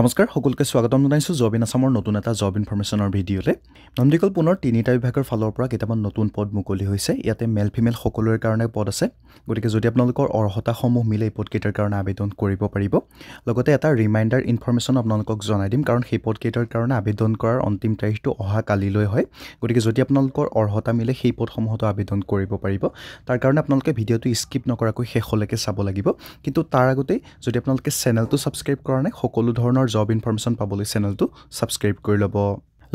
নমস্কাৰ সকলোকে স্বাগতম জনাইছোঁ জব ইন আছামৰ নতুন এটা জব ইনফৰ্মেশ্যনৰ ভিডিঅ'লৈ নন্দীকল পুনৰ তিনিটা বিভাগৰ ফালৰ পৰা কেইটামান নতুন পদ মুকলি হৈছে ইয়াতে মেল ফিমেল সকলোৰে কাৰণে পদ আছে গতিকে যদি আপোনালোকৰ অৰ্হতাসমূহ মিলে এই পদকেইটাৰ কাৰণে আবেদন কৰিব পাৰিব লগতে এটা ৰিমাইণ্ডাৰ ইনফৰ্মেশ্যন আপোনালোকক জনাই দিম কাৰণ সেই পদকেইটাৰ কাৰণে আবেদন কৰাৰ অন্তিম তাৰিখটো অহা কালিলৈ হয় গতিকে যদি আপোনালোকৰ অৰ্হতা মিলে সেই পদসমূহতো আবেদন কৰিব পাৰিব তাৰ কাৰণে আপোনালোকে ভিডিঅ'টো স্কিপ নকৰাকৈ শেষলৈকে চাব লাগিব কিন্তু তাৰ আগতেই যদি আপোনালোকে চেনেলটো ছাবস্ক্ৰাইব কৰা নাই সকলো ধৰণৰ ধৰণৰ জব ইনফৰমেশ্যন পাবলৈ চেনেলটো ছাবস্ক্ৰাইব কৰি ল'ব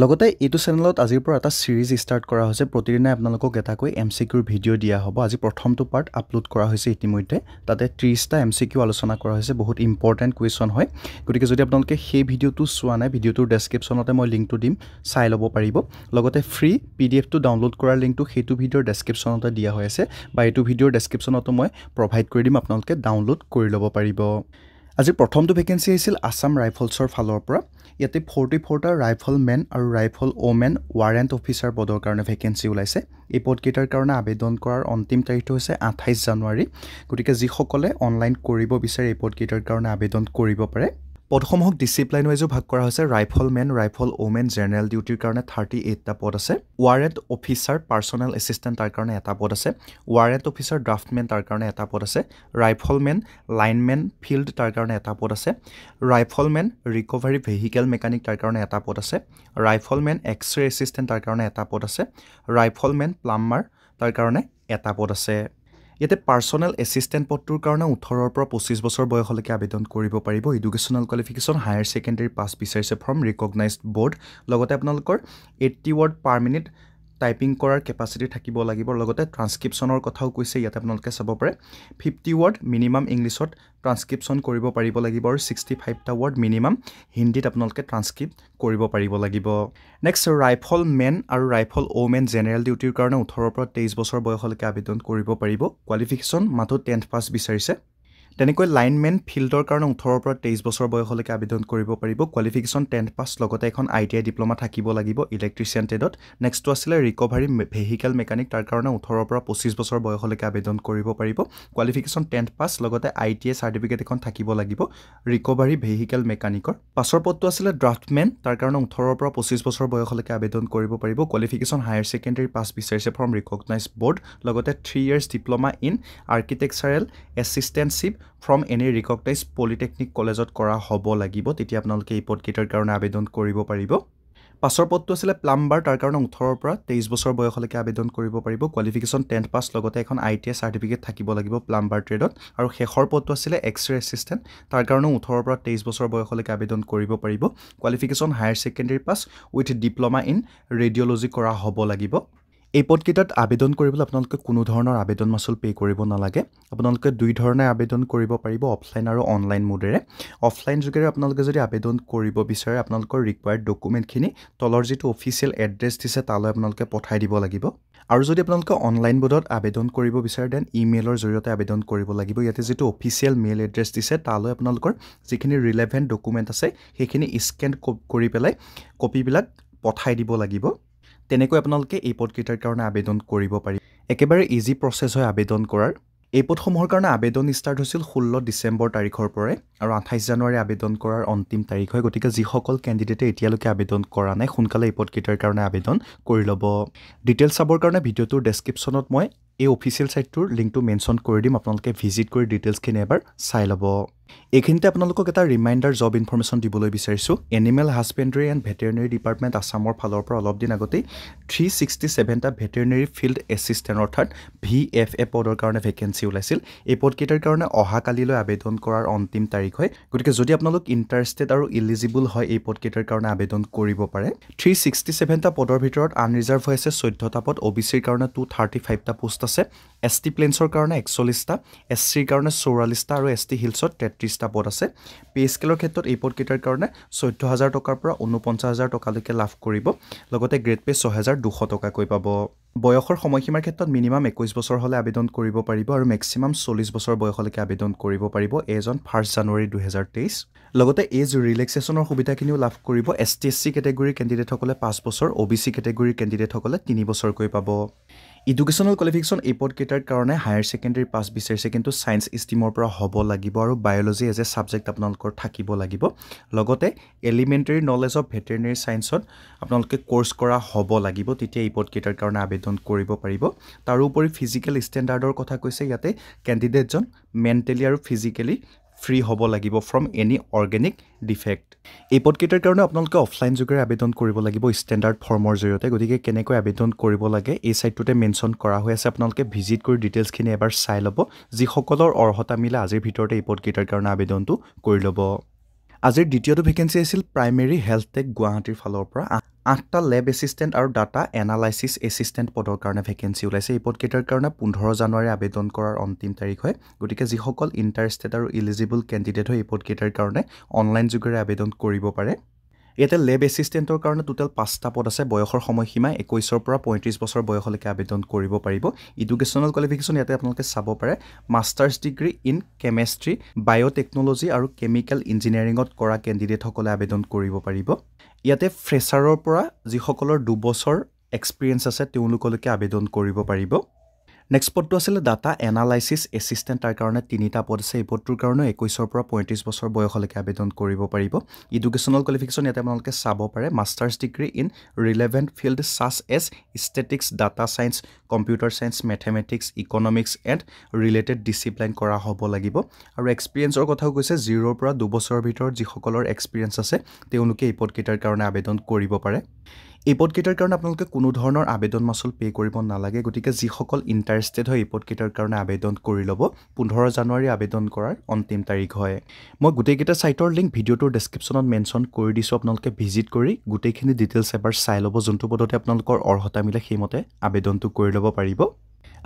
লগতে এইটো চেনেলত আজিৰ পৰা এটা ছিৰিজ ষ্টাৰ্ট কৰা হৈছে প্ৰতিদিনাই আপোনালোকক এটাকৈ এম চি কিউৰ ভিডিঅ' দিয়া হ'ব আজি প্ৰথমটো পাৰ্ট আপলোড কৰা হৈছে ইতিমধ্যে তাতে ত্ৰিছটা এম চি কিউ আলোচনা কৰা হৈছে বহুত ইম্পৰ্টেণ্ট কুৱেশ্যন হয় গতিকে যদি আপোনালোকে সেই ভিডিঅ'টো চোৱা নাই ভিডিঅ'টোৰ ডেছক্ৰিপশ্যনতে মই লিংকটো দিম চাই ল'ব পাৰিব লগতে ফ্ৰী পি ডি এফটো ডাউনলোড কৰাৰ লিংকটো সেইটো ভিডিঅ'ৰ ডেছক্ৰিপশ্যনতে দিয়া হৈ আছে বা এইটো ভিডিঅ'ৰ ডেছক্ৰিপশ্যনতো মই প্ৰভাইড কৰি দিম আপোনালোকে ডাউনলোড কৰি ল'ব পাৰিব আজি প্ৰথমটো ভেকেঞ্চি আহিছিল আছাম ৰাইফলছৰ ফালৰ পৰা ইয়াতে ফৰ্টি ফ'ৰটা ৰাইফল মেন আৰু ৰাইফল ৱ'মেন ৱাৰেণ্ট অফিচাৰ পদৰ কাৰণে ভেকেঞ্চি ওলাইছে এই পদকেইটাৰ কাৰণে আবেদন কৰাৰ অন্তিম তাৰিখটো হৈছে আঠাইছ জানুৱাৰী গতিকে যিসকলে অনলাইন কৰিব বিচাৰে এই পদকেইটাৰ কাৰণে আবেদন কৰিব পাৰে পদসমূহক ডিচিপ্লাইন ৱাইজো ভাগ কৰা হৈছে rifle man rifle woman general ডিউটিৰ কাৰণে থাৰ্টি এইটটা পদ আছে ৱাৰেণ্ট অফিচাৰ পাৰ্চনেল এচিষ্টেণ্ট তাৰ কাৰণে এটা পদ আছে ৱাৰেণ্ট অফিচাৰ ড্ৰাফ্টমেন তাৰ কাৰণে এটা পদ আছে ৰাইফল ৰাইফলমেন লাইনমেন ফিল্ড তাৰ কাৰণে এটা পদ আছে rifle man recovery vehicle mechanic তাৰ কাৰণে এটা পদ আছে rifle man X ray assistant তাৰ কাৰণে এটা পদ আছে ৰাইফল মেন প্লাম্বাৰ তাৰ কাৰণে এটা পদ আছে ইয়াতে পাৰ্চনেল এছিষ্টেণ্ট পদটোৰ কাৰণে ওঠৰৰ পৰা পঁচিছ বছৰ বয়সলৈকে আবেদন কৰিব পাৰিব educational qualification higher secondary pass বিচাৰিছে ফ্ৰম ৰিকগনাইজড বৰ্ড লগতে আপোনালোকৰ eighty word per minute typing কৰাৰ কেপাচিটি থাকিব লাগিব লগতে ট্ৰান্সক্ৰিপশ্যনৰ কথাও কৈছে ইয়াত আপোনালোকে চাব পাৰে ফিফটি ৱৰ্ড মিনিমাম ইংলিছত ট্ৰান্সক্ৰিপশ্যন কৰিব পাৰিব লাগিব আৰু ছিক্সটি ফাইভটা ৱৰ্ড মিনিমাম হিন্দীত আপোনালোকে ট্ৰান্সক্ৰিপ কৰিব পাৰিব লাগিব নেক্সট ৰাইফল মেন আৰু ৰাইফল অ' মেন জেনেৰেল ডিউটিৰ কাৰণে ওঠৰৰ পৰা তেইছ বছৰ বয়সলৈকে আবেদন কৰিব পাৰিব কোৱালিফিকেশ্যন মাথো টেন্থ পাছ বিচাৰিছে তেনেকৈ লাইনমেন ফিল্ডৰ কাৰণে ওঠৰৰ পৰা তেইছ বছৰ বয়সলৈকে আবেদন কৰিব পাৰিব কোৱালিফিকেশ্যন টেন্থ পাছ লগতে এখন আই টি আই ডিপ্ল'মা থাকিব লাগিব ইলেক্ট্ৰিচিয়ান টেডত নেক্সটটো আছিলে ৰিকভাৰী ভেহিকেল মেকানিক তাৰ কাৰণে ওঠৰৰ পৰা পঁচিছ বছৰ বয়সলৈকে আবেদন কৰিব পাৰিব কোৱালিফিকেশ্যন টেন্থ পাছ লগতে আই টি আই চাৰ্টিফিকেট এখন থাকিব লাগিব ৰিকভাৰী ভেহিকেল মেকানিকৰ পাছৰ পদটো আছিলে ড্ৰাফ্টমেন তাৰ কাৰণে ওঠৰৰ পৰা পঁচিছ বছৰ বয়সলৈকে আবেদন কৰিব পাৰিব কোৱালিফিকেশ্যন হায়াৰ ছেকেণ্ডেৰী পাছ বিচাৰিছে ফ্ৰম ৰিকগনাইজ বৰ্ড লগতে three years diploma in architectural assistantship from any recognize polytechnic কলেজত কৰা হ'ব লাগিব তেতিয়া আপোনালোকে এই পদকেইটাৰ কাৰণে আবেদন কৰিব পাৰিব পাছৰ পদটো আছিলে প্লাম্বাৰ তাৰ কাৰণে ওঠৰৰ পৰা তেইছ বছৰ বয়সলৈকে আবেদন কৰিব পাৰিব কোৱালিফিকেশ্যন টেন্থ পাছ লগতে এখন আই টি আই চাৰ্টিফিকেট থাকিব লাগিব প্লাম্বাৰ ট্ৰেডত আৰু শেষৰ পদটো আছিলে এক্স ৰে এচিষ্টেণ্ট তাৰ কাৰণেও ওঠৰৰ পৰা তেইছ বছৰ বয়সলৈকে আবেদন কৰিব পাৰিব qualification higher secondary pass with diploma in radiology কৰা হ'ব লাগিব এই পদকেইটাত আবেদন কৰিবলৈ আপোনালোকে কোনো ধৰণৰ আবেদন মাচুল পে' কৰিব নালাগে আপোনালোকে দুই ধৰণে আবেদন কৰিব পাৰিব অফলাইন আৰু অনলাইন মোডেৰে অফলাইন যোগেৰে আপোনালোকে যদি আবেদন কৰিব বিচাৰে আপোনালোকৰ ৰিকুৱাৰ্ড ডকুমেণ্টখিনি তলৰ যিটো অফিচিয়েল এড্ৰেছ দিছে তালৈ আপোনালোকে পঠাই দিব লাগিব আৰু যদি আপোনালোকে অনলাইন বোৰ্ডত আবেদন কৰিব বিচাৰে দেন ইমেইলৰ জৰিয়তে আবেদন কৰিব লাগিব ইয়াতে যিটো অফিচিয়েল মেইল এড্ৰেছ দিছে তালৈ আপোনালোকৰ যিখিনি ৰিলেভেণ্ট ডকুমেণ্ট আছে সেইখিনি স্কেন কৰি পেলাই কপিবিলাক পঠাই দিব লাগিব তেনেকৈ আপোনালোকে এই পদকেইটাৰ কাৰণে আবেদন কৰিব পাৰি একেবাৰে ইজি প্ৰচেছ হয় আবেদন কৰাৰ এই পদসমূহৰ কাৰণে আবেদন ষ্টাৰ্ট হৈছিল ষোল্ল ডিচেম্বৰ তাৰিখৰ পৰাই আৰু আঠাইছ জানুৱাৰী আবেদন কৰাৰ অন্তিম তাৰিখ হয় গতিকে যিসকল কেণ্ডিডেটে এতিয়ালৈকে আবেদন কৰা নাই সোনকালে এই পদকেইটাৰ কাৰণে আবেদন কৰি ল'ব ডিটেইলছ চাবৰ কাৰণে ভিডিঅ'টোৰ ডেছক্ৰিপশ্যনত মই এই অফিচিয়েল ছাইটটোৰ লিংকটো মেনশ্যন কৰি দিম আপোনালোকে ভিজিট কৰি ডিটেইলছখিনি এবাৰ চাই ল'ব এইখিনিতে আপোনালোকক এটা ৰিমাইণ্ডাৰ জব ইনফৰ্মেশ্যন দিবলৈ বিচাৰিছোঁ animal husbandry and veterinary department আছামৰ ফালৰ পৰা অলপ দিন আগতেই থ্ৰী ছিক্সটি ছেভেনটা ভেটেৰিনেৰী ফিল্ড এছিষ্টেণ্ট অৰ্থাৎ ভি এফ এ পদৰ কাৰণে ভেকেঞ্চি ওলাইছিল এই পদকেইটাৰ কাৰণে অহাকালিলৈ আবেদন কৰাৰ অন্তিম তাৰিখ হয় গতিকে যদি আপোনালোক ইণ্টাৰেষ্টেড আৰু ইলিজিবল হয় এই পদকেইটাৰ কাৰণে আবেদন কৰিব পাৰে থ্ৰী ছিক্সটি ছেভেনটা পদৰ ভিতৰত আনৰিজাৰ্ভ হৈ আছে চৈধ্যটা পদ অ' বি চিৰ কাৰণে টু থাৰ্টি ফাইভটা পোষ্ট আছে এছ টি প্লেনছৰ কাৰণে একচল্লিছটা এছ চিৰ কাৰণে চৌৰাল্লিছটা আৰু এছ টি হিলছত ত্ৰিছটা পদ আছে পে স্কেলৰ ক্ষেত্ৰত এই পদকেইটাৰ কাৰণে চৈধ্য হাজাৰ টকাৰ পৰা ঊনপঞ্চাছ হাজাৰ টকালৈকে লাভ কৰিব লগতে গ্ৰেড পে ছহেজাৰ দুশ টকাকৈ পাব বয়সৰ সময়সীমাৰ ক্ষেত্ৰত মিনিমাম একৈছ বছৰ হ'লে আবেদন কৰিব পাৰিব আৰু মেক্সিমাম চল্লিছ বছৰ বয়সলৈকে আবেদন কৰিব পাৰিব এজন ফাৰ্ষ্ট জানুৱাৰী দুহেজাৰ তেইছ লগতে এজ ৰিলেক্সেশ্যনৰ সুবিধাখিনিও লাভ কৰিব এছ টি এছ চি কেটেগৰীৰ কেণ্ডিডেটসকলে পাঁচ বছৰ অ' বি চি কেটেগৰীৰ কেণ্ডিডেটসকলে তিনি বছৰকৈ পাব ইডুকেশ্যনেল কোৱালিফিকেশ্যন এই পদকেইটাৰ কাৰণে হায়াৰ ছেকেণ্ডেৰী পাছ বিচাৰিছে কিন্তু ছায়েন্স ষ্ট্ৰীমৰ পৰা হ'ব লাগিব আৰু বায়'লজি এজ এ ছাবজেক্ট আপোনালোকৰ থাকিব লাগিব লগতে এলিমেণ্টেৰী নলেজ অফ ভেটেৰিনেৰী ছায়েন্সত আপোনালোকে ক'ৰ্চ কৰা হ'ব লাগিব তেতিয়া এই পদকেইটাৰ কাৰণে আবেদন কৰিব পাৰিব তাৰোপৰি ফিজিকেল ষ্টেণ্ডাৰ্ডৰ কথা কৈছে ইয়াতে কেণ্ডিডেটজন মেণ্টেলি আৰু ফিজিকেলি ফ্ৰী হ'ব লাগিব ফ্ৰম এনি অৰ্গেনিক ডিফেক্ট এই পদকেইটাৰ কাৰণে আপোনালোকে অফলাইন যোগেৰে আবেদন কৰিব লাগিব ষ্টেণ্ডাৰ্ড ফৰ্মৰ জৰিয়তে গতিকে কেনেকৈ আবেদন কৰিব লাগে এই চাইটটোতে মেনশ্যন কৰা হৈ আছে আপোনালোকে ভিজিট কৰি ডিটেইলছখিনি এবাৰ চাই ল'ব যিসকলৰ অৰ্হতা মিলে আজিৰ ভিতৰতে এই পদকেইটাৰ কাৰণে আবেদনটো কৰি ল'ব আজিৰ দ্বিতীয়টো ভেকেঞ্চি আছিল প্ৰাইমেৰী হেল্থ টেক গুৱাহাটীৰ ফালৰ পৰা আঠটা লেব এচিষ্টেণ্ট আৰু ডাটা এনালাইচিছ এচিষ্টেণ্ট পদৰ কাৰণে ভেকেঞ্চি ওলাইছে এই পদকেইটাৰ কাৰণে পোন্ধৰ জানুৱাৰী আবেদন কৰাৰ অন্তিম তাৰিখ হয় গতিকে যিসকল ইণ্টাৰেষ্টেড আৰু ইলিজিবল কেণ্ডিডেট হয় এই পদকেইটাৰ কাৰণে অনলাইন যোগেৰে আবেদন কৰিব পাৰে ইয়াতে লেব এচিষ্টেণ্টৰ কাৰণে টোটেল পাঁচটা পদ আছে বয়সৰ সময়সীমা একৈছৰ পৰা পঁয়ত্ৰিছ বছৰ বয়সলৈকে আবেদন কৰিব পাৰিব ইডুকেশ্যনেল কোৱালিফিকেশ্যন ইয়াতে আপোনালোকে চাব পাৰে masters degree in chemistry biotechnology আৰু কেমিকেল ইঞ্জিনিয়াৰিঙত কৰা কেণ্ডিডেটসকলে আবেদন কৰিব পাৰিব ইয়াতে ফ্ৰেছাৰৰ পৰা যিসকলৰ দুবছৰ এক্সপিৰিয়েঞ্চ আছে তেওঁলোকলৈকে আবেদন কৰিব পাৰিব নেক্সট পদটো আছিলে ডাটা এনালাইচিছ এছিষ্টেণ্ট তাৰ কাৰণে তিনিটা পদ আছে এই পদটোৰ কাৰণেও একৈছৰ পৰা পঁয়ত্ৰিছ বছৰ বয়সলৈকে আবেদন কৰিব পাৰিব ইডুকেশ্যনেল কোৱালিফিকেশ্যন ইয়াতে আপোনালোকে চাব পাৰে masters degree in relevant field such as statistics data science computer science mathematics economics and related discipline কৰা হ'ব লাগিব আৰু এক্সপিৰিয়েঞ্চৰ কথাও কৈছে জিৰ'ৰ পৰা দুবছৰৰ ভিতৰত যিসকলৰ এক্সপিৰিয়েঞ্চ আছে তেওঁলোকে এই পদকেইটাৰ কাৰণে আবেদন কৰিব পাৰে এই পদকেইটাৰ কাৰণে আপোনালোকে কোনো ধৰণৰ আবেদন মাচুল পে' কৰিব নালাগে গতিকে যিসকল ইণ্টাৰেষ্টেড হয় এই পদকেইটাৰ কাৰণে আবেদন কৰি ল'ব পোন্ধৰ জানুৱাৰী আবেদন কৰাৰ অন্তিম তাৰিখ হয় মই গোটেইকেইটা চাইটৰ লিংক ভিডিঅ'টোৰ ডেছক্ৰিপশ্যনত মেনশ্যন কৰি দিছোঁ আপোনালোকে ভিজিট কৰি গোটেইখিনি ডিটেইলছ এবাৰ চাই ল'ব যোনটো পদতে আপোনালোকৰ অৰ্হতা মিলে সেইমতে আবেদনটো কৰি ল'ব পাৰিব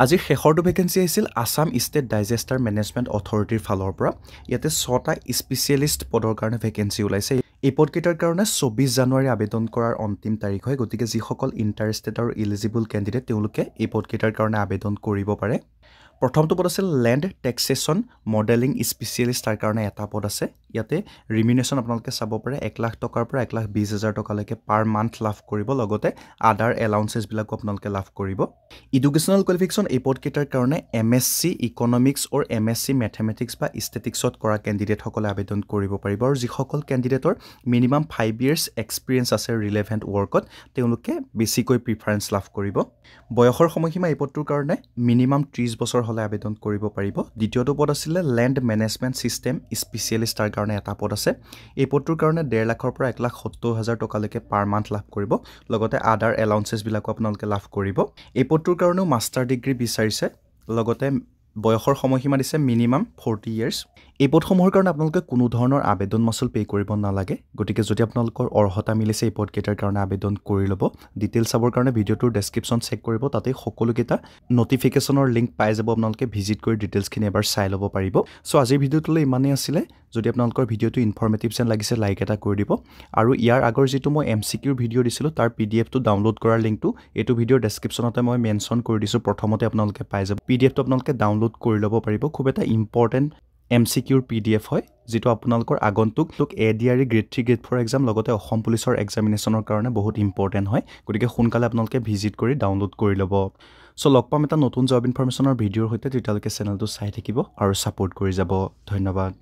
আজিৰ শেষৰটো ভেকেঞ্চি আহিছিল আছাম ষ্টেট ডাইজেষ্টাৰ মেনেজমেণ্ট অথৰিটিৰ ফালৰ পৰা ইয়াতে ছটা স্পেচিয়েলিষ্ট পদৰ কাৰণে ভেকেঞ্চি ওলাইছে এই পদকেইটাৰ কাৰণে চৌব্বিছ জানুৱাৰী আবেদন কৰাৰ অন্তিম তাৰিখ হয় গতিকে যিসকল ইণ্টাৰেষ্টেড আৰু ইলিজিবল কেণ্ডিডেট তেওঁলোকে এই পদকেইটাৰ কাৰণে আবেদন কৰিব পাৰে প্ৰথমটো পদ আছে লেণ্ড টেক্সেশ্যন মডেলিং স্পেচিয়েলিষ্ট তাৰ কাৰণে এটা পদ আছে ইয়াতে ৰিমিনেশ্যন আপোনালোকে চাব পাৰে এক লাখ টকাৰ পৰা এক লাখ বিছ হাজাৰ টকালৈকে পাৰ মান্থ লাভ কৰিব লগতে আদাৰ এলাউন্সেছবিলাকো আপোনালোকে লাভ কৰিব ইডুকেশ্যনেল কোৱালিফিকেশ্যন এই পদকেইটাৰ কাৰণে M S C economics or M S C mathematics বা ইষ্টেটিক্সত কৰা কেণ্ডিডেটসকলে আবেদন কৰিব পাৰিব আৰু যিসকল কেণ্ডিডেটৰ মিনিমাম ফাইভ ইয়েৰ্ছ এক্সপিৰিয়েঞ্চ আছে ৰিলেভেণ্ট ৱৰ্কত তেওঁলোকে বেছিকৈ প্ৰিফাৰেঞ্চ লাভ কৰিব বয়সৰ সময়সীমা এই পদটোৰ কাৰণে মিনিমাম ত্ৰিছ বছৰ হ'লে আবেদন কৰিব পাৰিব দ্বিতীয়টো পদ আছিলে লেণ্ড মেনেজমেণ্ট ছিষ্টেম তাৰ কাৰণে এটা পদ আছে এই পদটোৰ কাৰণে ডেৰ লাখৰ পৰা এক লাখ সত্তৰ হাজাৰ টকালৈকে পাৰ মান্থ লাভ কৰিব লগতে আদাৰ এলাউন্সেছবিলাকো আপোনালোকে লাভ কৰিব এই পদটোৰ কাৰণেও মাষ্টাৰ ডিগ্ৰী বিচাৰিছে লগতে বয়সৰ সময়সীমা দিছে মিনিমাম ফৰ্টি ইয়েৰ্ছ এই পদসমূহৰ কাৰণে আপোনালোকে কোনো ধৰণৰ আবেদন মাচুল পে' কৰিব নালাগে গতিকে যদি আপোনালোকৰ অৰ্হতা মিলিছে এই পদকেইটাৰ কাৰণে আবেদন কৰি ল'ব ডিটেইল চাবৰ কাৰণে ভিডিঅ'টোৰ ডেছক্ৰিপশ্যন চেক কৰিব তাতে সকলোকেইটা নটিফিকেশ্যনৰ লিংক পাই যাব আপোনালোকে ভিজিট কৰি ডিটেইলছখিনি এবাৰ চাই ল'ব পাৰিব চ' আজিৰ ভিডিঅ'টোলৈ ইমানেই আছিলে যদি আপোনালোকৰ ভিডিঅ'টো ইনফৰ্মেটিভ যেন লাগিছে লাইক এটা কৰি দিব আৰু ইয়াৰ আগৰ যিটো মই এম চি কিউৰ ভিডিঅ' দিছিলোঁ তাৰ পি ডি এফটো ডাউনলোড কৰাৰ লিংকটো এইটো ভিডিঅ'ৰ ডেছক্ৰিপশ্যনতে মই মেনশ্যন কৰি দিছোঁ প্ৰথমতে আপোনালোকে পাই যাব পি ডি এফটো আপোনালোকে ডাউনলোড কৰি ল'ব পাৰিব খুব এটা ইম্পৰ্টেণ্ট এম চি কিউৰ পি ডি এফ হয় যিটো আপোনালোকৰ আগন্তুক লোক A D R E grade three grade four exam লগতে অসম পুলিচৰ এক্সামিনেশ্যনৰ কাৰণে বহুত ইম্পৰ্টেণ্ট হয় গতিকে সোনকালে আপোনালোকে ভিজিট কৰি ডাউনলোড কৰি ল'ব চ' লগ পাম এটা নতুন জব ইনফৰমেশ্যনৰ ভিডিঅ'ৰ সৈতে তেতিয়ালৈকে চেনেলটো চাই থাকিব আৰু ছাপৰ্ট কৰি যাব ধন্যবাদ